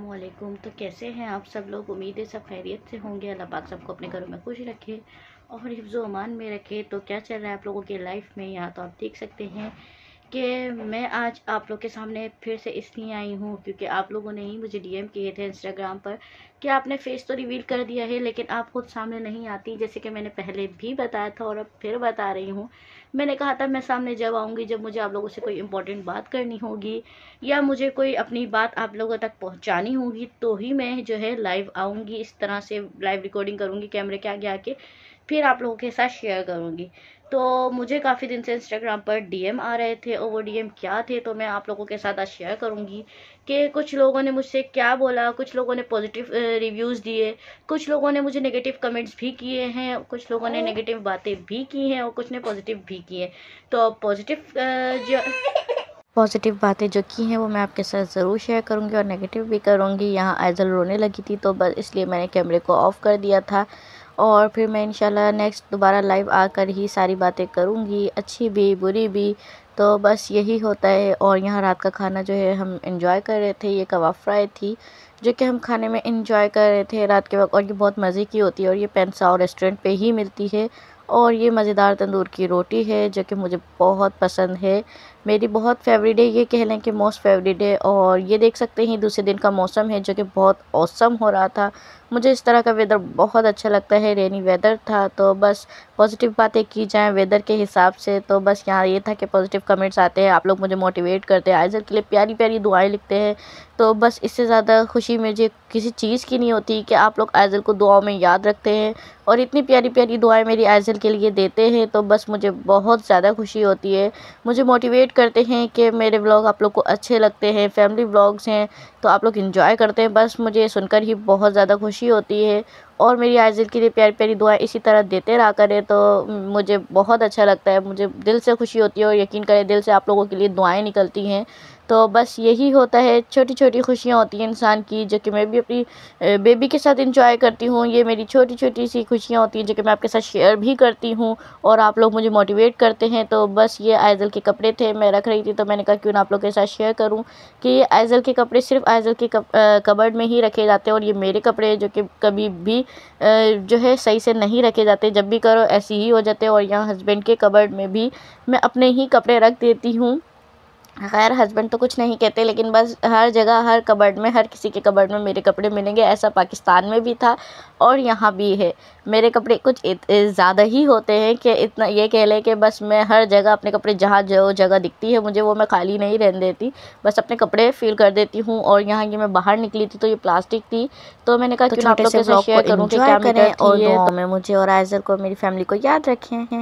वालेकुम तो कैसे हैं आप सब लोग उम्मीद है सब खैरियत से होंगे अल्लाह पाक सबको अपने घरों में खुश रखे और हिफ्ज़ो अमान में रखे तो क्या चल रहा है आप लोगों के लाइफ में यहाँ तो आप देख सकते हैं कि मैं आज आप लोग के सामने फिर से इसलिए आई हूँ क्योंकि आप लोगों ने ही मुझे डीएम किए थे इंस्टाग्राम पर कि आपने फेस तो रिवील कर दिया है लेकिन आप खुद सामने नहीं आती जैसे कि मैंने पहले भी बताया था और अब फिर बता रही हूँ मैंने कहा था मैं सामने जब आऊँगी जब मुझे आप लोगों से कोई इंपॉर्टेंट बात करनी होगी या मुझे कोई अपनी बात आप लोगों तक पहुँचानी होगी तो ही मैं जो है लाइव आऊँगी इस तरह से लाइव रिकॉर्डिंग करूँगी कैमरे के आगे आके फिर आप लोगों के साथ शेयर करूँगी तो मुझे काफ़ी दिन से इंस्टाग्राम पर डीएम आ रहे थे और वो डीएम क्या थे तो मैं आप लोगों के साथ आज शेयर करूँगी कि कुछ लोगों ने मुझसे क्या बोला कुछ लोगों ने पॉजिटिव रिव्यूज़ दिए कुछ लोगों ने मुझे नेगेटिव कमेंट्स भी किए हैं कुछ लोगों ने नेगेटिव बातें भी की हैं और कुछ ने पॉजिटिव भी किए तो पॉजिटिव जो पॉजिटिव बातें जो की हैं वो मैं आपके साथ ज़रूर शेयर करूँगी और नेगेटिव भी करूँगी यहाँ आइजल रोने लगी थी तो बस इसलिए मैंने कैमरे को ऑफ़ कर दिया था और फिर मैं इंशाल्लाह नेक्स्ट दोबारा लाइव आकर ही सारी बातें करूँगी अच्छी भी बुरी भी तो बस यही होता है और यहाँ रात का खाना जो है हम इंजॉय कर रहे थे ये कबाब फ्राई थी जो कि हम खाने में इंजॉय कर रहे थे रात के वक्त और ये बहुत मज़े की होती है और ये पेंसाओ रेस्टोरेंट पर ही मिलती है और ये मज़ेदार तंदूर की रोटी है जो कि मुझे बहुत पसंद है मेरी बहुत फेवरेट है ये कह लें कि मोस्ट फेवरेट है और ये देख सकते हैं दूसरे दिन का मौसम है जो कि बहुत औसम हो रहा था मुझे इस तरह का वेदर बहुत अच्छा लगता है रेनी वेदर था तो बस पॉजिटिव बातें की जाएँ वेदर के हिसाब से तो बस यहाँ ये था कि पॉजिटिव कमेंट्स आते हैं आप लोग मुझे मोटिवेट करते हैं आइजर के लिए प्यारी प्यारी दुआएँ लिखते हैं तो बस इससे ज़्यादा खुशी मुझे किसी चीज़ की नहीं होती कि आप लोग आइजल को दुआओं में याद रखते हैं और इतनी प्यारी प्यारी दुआएं मेरी आयजल के लिए देते हैं तो बस मुझे बहुत ज़्यादा खुशी होती है मुझे मोटिवेट करते हैं कि मेरे ब्लॉग आप लोग को अच्छे लगते हैं फैमिली ब्लॉग्स हैं तो आप लोग इन्जॉय करते हैं बस मुझे सुनकर ही बहुत ज़्यादा खुशी होती है और मेरी आयज़ल के लिए प्यारी प्यारी दुआएं इसी तरह देते रहा करें तो मुझे बहुत अच्छा लगता है मुझे दिल से खुशी होती है और यकीन करें दिल से आप लोगों के लिए दुआएँ निकलती हैं तो बस यही होता है छोटी छोटी खुशियाँ होती हैं इंसान की जो कि मैं भी अपनी बेबी के साथ इंजॉय करती हूँ ये मेरी छोटी छोटी सी खुशियाँ होती हैं जो कि मैं आपके साथ शेयर भी करती हूँ और आप लोग मुझे मोटिवेट करते हैं तो बस ये आइजल के कपड़े थे मैं रख रही थी तो मैंने कहा क्यों ना आप लोग के साथ शेयर करूँ कि ये आइजल के कपड़े सिर्फ आइजल के कबर्ड में ही रखे जाते हैं और ये मेरे कपड़े जो कि कभी भी जो है सही से नहीं रखे जाते जब भी करो ऐसे ही हो जाते और यहाँ हस्बैंड के कबर्ड में भी मैं अपने ही कपड़े रख देती हूँ खैर हस्बैंड तो कुछ नहीं कहते लेकिन बस हर जगह हर कबर्ड में हर किसी के कबर्ड में मेरे कपड़े मिलेंगे ऐसा पाकिस्तान में भी था और यहाँ भी है मेरे कपड़े कुछ ज़्यादा ही होते हैं कि इतना ये कह लें कि बस मैं हर जगह अपने कपड़े जहाँ जो जगह दिखती है मुझे वो मैं खाली नहीं रहने देती बस अपने कपड़े फील कर देती हूँ और यहाँ की मैं बाहर निकली थी तो ये प्लास्टिक थी तो मैंने कहा तो आप लोग शेयर करूँ कि क्या करें और तो मैं मुझे और आयजर को मेरी फैमिली को याद रखे हैं